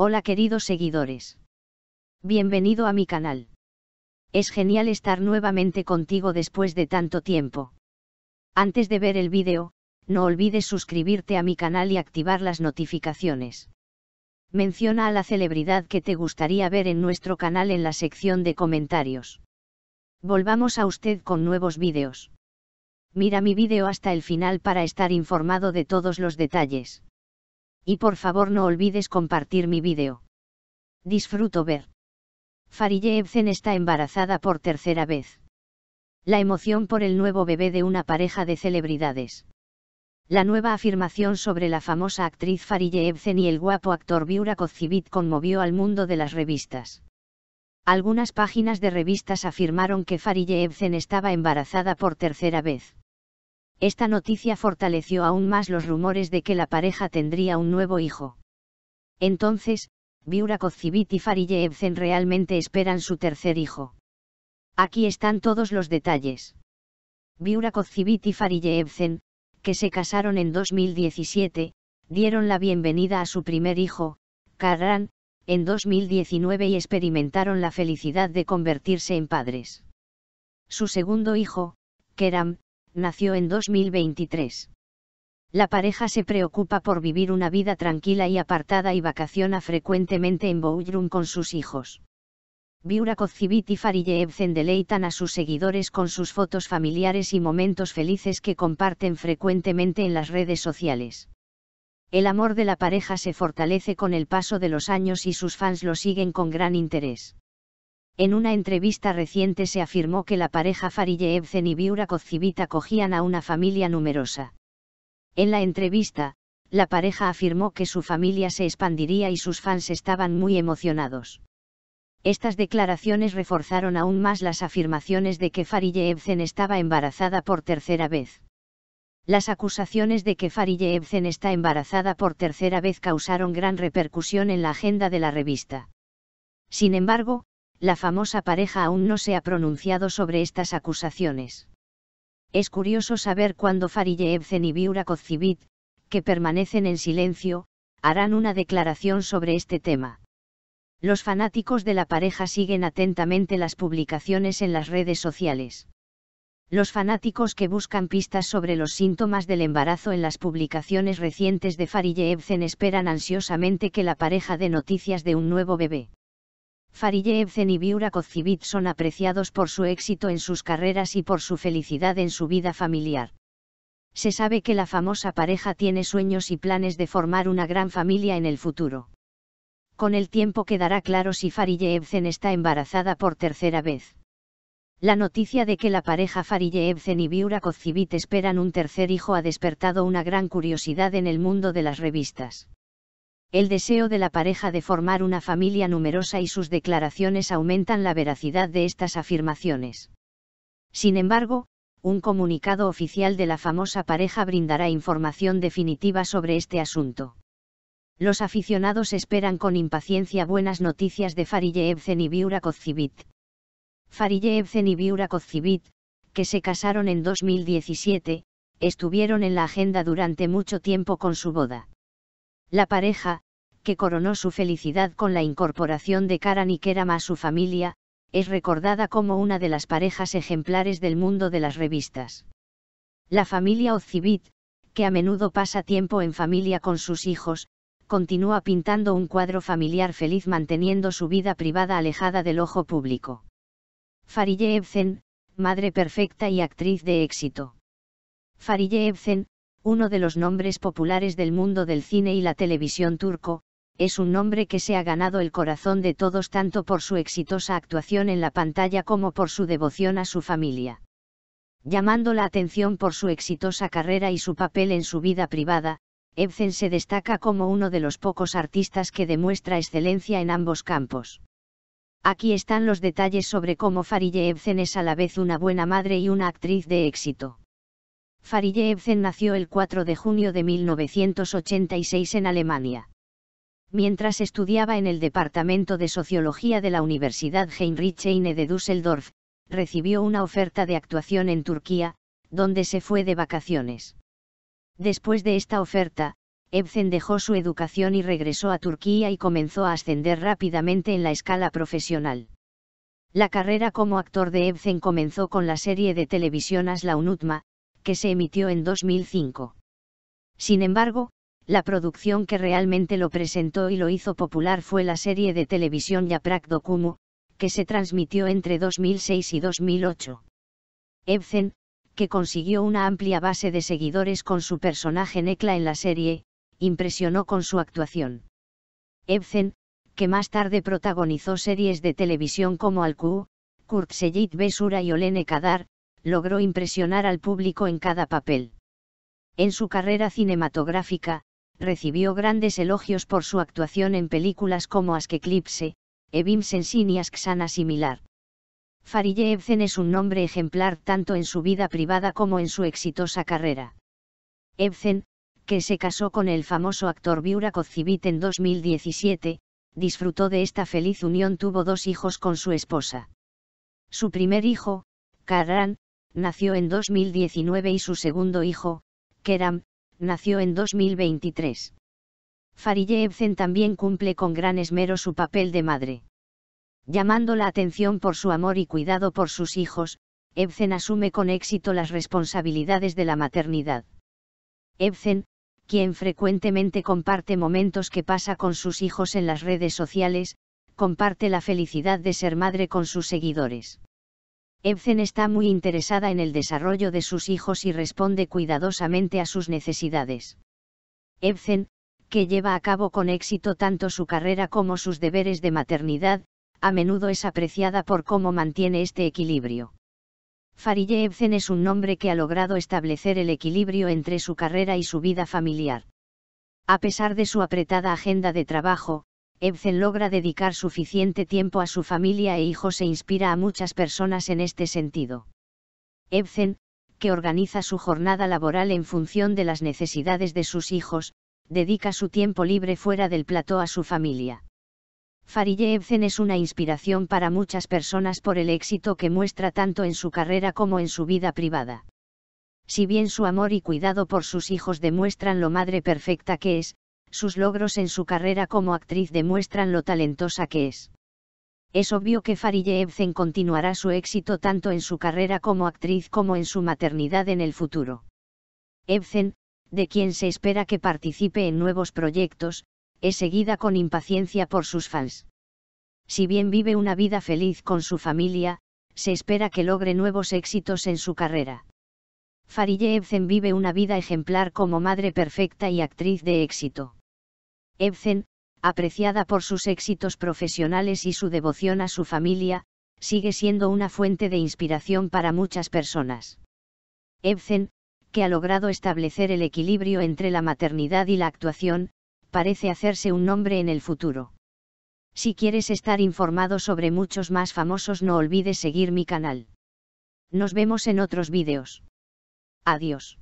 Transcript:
Hola queridos seguidores. Bienvenido a mi canal. Es genial estar nuevamente contigo después de tanto tiempo. Antes de ver el vídeo, no olvides suscribirte a mi canal y activar las notificaciones. Menciona a la celebridad que te gustaría ver en nuestro canal en la sección de comentarios. Volvamos a usted con nuevos vídeos. Mira mi vídeo hasta el final para estar informado de todos los detalles. Y por favor no olvides compartir mi vídeo. Disfruto ver. Farille Ebsen está embarazada por tercera vez. La emoción por el nuevo bebé de una pareja de celebridades. La nueva afirmación sobre la famosa actriz Farille Ebsen y el guapo actor Biura Kozivit conmovió al mundo de las revistas. Algunas páginas de revistas afirmaron que Farille Ebsen estaba embarazada por tercera vez. Esta noticia fortaleció aún más los rumores de que la pareja tendría un nuevo hijo. Entonces, Kozcivit y Farille realmente esperan su tercer hijo. Aquí están todos los detalles. Kozcivit y Farille que se casaron en 2017, dieron la bienvenida a su primer hijo, Karran, en 2019 y experimentaron la felicidad de convertirse en padres. Su segundo hijo, Keram, nació en 2023. La pareja se preocupa por vivir una vida tranquila y apartada y vacaciona frecuentemente en Bouldrum con sus hijos. Biura Kozcivit y Farille deleitan a sus seguidores con sus fotos familiares y momentos felices que comparten frecuentemente en las redes sociales. El amor de la pareja se fortalece con el paso de los años y sus fans lo siguen con gran interés. En una entrevista reciente se afirmó que la pareja Fariyeevzen y Viura Kozcivita cogían a una familia numerosa. En la entrevista, la pareja afirmó que su familia se expandiría y sus fans estaban muy emocionados. Estas declaraciones reforzaron aún más las afirmaciones de que Farille estaba embarazada por tercera vez. Las acusaciones de que Farille está embarazada por tercera vez causaron gran repercusión en la agenda de la revista. Sin embargo, la famosa pareja aún no se ha pronunciado sobre estas acusaciones. Es curioso saber cuándo Farille Ebsen y Biura Kozcivit, que permanecen en silencio, harán una declaración sobre este tema. Los fanáticos de la pareja siguen atentamente las publicaciones en las redes sociales. Los fanáticos que buscan pistas sobre los síntomas del embarazo en las publicaciones recientes de Farille Ebsen esperan ansiosamente que la pareja dé noticias de un nuevo bebé. Farille y Biura Kozcivit son apreciados por su éxito en sus carreras y por su felicidad en su vida familiar. Se sabe que la famosa pareja tiene sueños y planes de formar una gran familia en el futuro. Con el tiempo quedará claro si Farille está embarazada por tercera vez. La noticia de que la pareja Farille y Biura Kozcibit esperan un tercer hijo ha despertado una gran curiosidad en el mundo de las revistas el deseo de la pareja de formar una familia numerosa y sus declaraciones aumentan la veracidad de estas afirmaciones. Sin embargo, un comunicado oficial de la famosa pareja brindará información definitiva sobre este asunto. Los aficionados esperan con impaciencia buenas noticias de Farille Ebsen y Biura Kozcivit. Farille y Biura Kozcivit, que se casaron en 2017, estuvieron en la agenda durante mucho tiempo con su boda. La pareja, que coronó su felicidad con la incorporación de Karan y a su familia, es recordada como una de las parejas ejemplares del mundo de las revistas. La familia Ozzibit, que a menudo pasa tiempo en familia con sus hijos, continúa pintando un cuadro familiar feliz manteniendo su vida privada alejada del ojo público. Farille Ebsen, madre perfecta y actriz de éxito. Farille uno de los nombres populares del mundo del cine y la televisión turco, es un nombre que se ha ganado el corazón de todos tanto por su exitosa actuación en la pantalla como por su devoción a su familia. Llamando la atención por su exitosa carrera y su papel en su vida privada, Ebsen se destaca como uno de los pocos artistas que demuestra excelencia en ambos campos. Aquí están los detalles sobre cómo Farille Ebsen es a la vez una buena madre y una actriz de éxito. Farille Ebsen nació el 4 de junio de 1986 en Alemania. Mientras estudiaba en el Departamento de Sociología de la Universidad Heinrich Heine de Düsseldorf, recibió una oferta de actuación en Turquía, donde se fue de vacaciones. Después de esta oferta, Ebsen dejó su educación y regresó a Turquía y comenzó a ascender rápidamente en la escala profesional. La carrera como actor de Ebsen comenzó con la serie de televisión Asla Unutma, que se emitió en 2005. Sin embargo, la producción que realmente lo presentó y lo hizo popular fue la serie de televisión Yaprak Dokumu, que se transmitió entre 2006 y 2008. Ebsen, que consiguió una amplia base de seguidores con su personaje Nekla en la serie, impresionó con su actuación. Ebsen, que más tarde protagonizó series de televisión como Alku, Seyit Besura y Olene Kadar, logró impresionar al público en cada papel. En su carrera cinematográfica, recibió grandes elogios por su actuación en películas como Ask Eclipse, Evim Sensin y similar. Farille Ebsen es un nombre ejemplar tanto en su vida privada como en su exitosa carrera. Ebsen, que se casó con el famoso actor Biura Kozcivit en 2017, disfrutó de esta feliz unión tuvo dos hijos con su esposa. Su primer hijo, Karan, nació en 2019 y su segundo hijo, Keram, nació en 2023. Farille Ebsen también cumple con gran esmero su papel de madre. Llamando la atención por su amor y cuidado por sus hijos, Ebsen asume con éxito las responsabilidades de la maternidad. Ebzen, quien frecuentemente comparte momentos que pasa con sus hijos en las redes sociales, comparte la felicidad de ser madre con sus seguidores. Ebsen está muy interesada en el desarrollo de sus hijos y responde cuidadosamente a sus necesidades. Ebsen, que lleva a cabo con éxito tanto su carrera como sus deberes de maternidad, a menudo es apreciada por cómo mantiene este equilibrio. Farille Ebsen es un nombre que ha logrado establecer el equilibrio entre su carrera y su vida familiar. A pesar de su apretada agenda de trabajo, Ebzen logra dedicar suficiente tiempo a su familia e hijos e inspira a muchas personas en este sentido. Ebsen, que organiza su jornada laboral en función de las necesidades de sus hijos, dedica su tiempo libre fuera del plató a su familia. Farille Ebsen es una inspiración para muchas personas por el éxito que muestra tanto en su carrera como en su vida privada. Si bien su amor y cuidado por sus hijos demuestran lo madre perfecta que es, sus logros en su carrera como actriz demuestran lo talentosa que es. Es obvio que Farille Ebzen continuará su éxito tanto en su carrera como actriz como en su maternidad en el futuro. Ebsen, de quien se espera que participe en nuevos proyectos, es seguida con impaciencia por sus fans. Si bien vive una vida feliz con su familia, se espera que logre nuevos éxitos en su carrera. Farille Ebsen vive una vida ejemplar como madre perfecta y actriz de éxito. Ebsen, apreciada por sus éxitos profesionales y su devoción a su familia, sigue siendo una fuente de inspiración para muchas personas. Ebsen, que ha logrado establecer el equilibrio entre la maternidad y la actuación, parece hacerse un nombre en el futuro. Si quieres estar informado sobre muchos más famosos no olvides seguir mi canal. Nos vemos en otros vídeos. Adiós.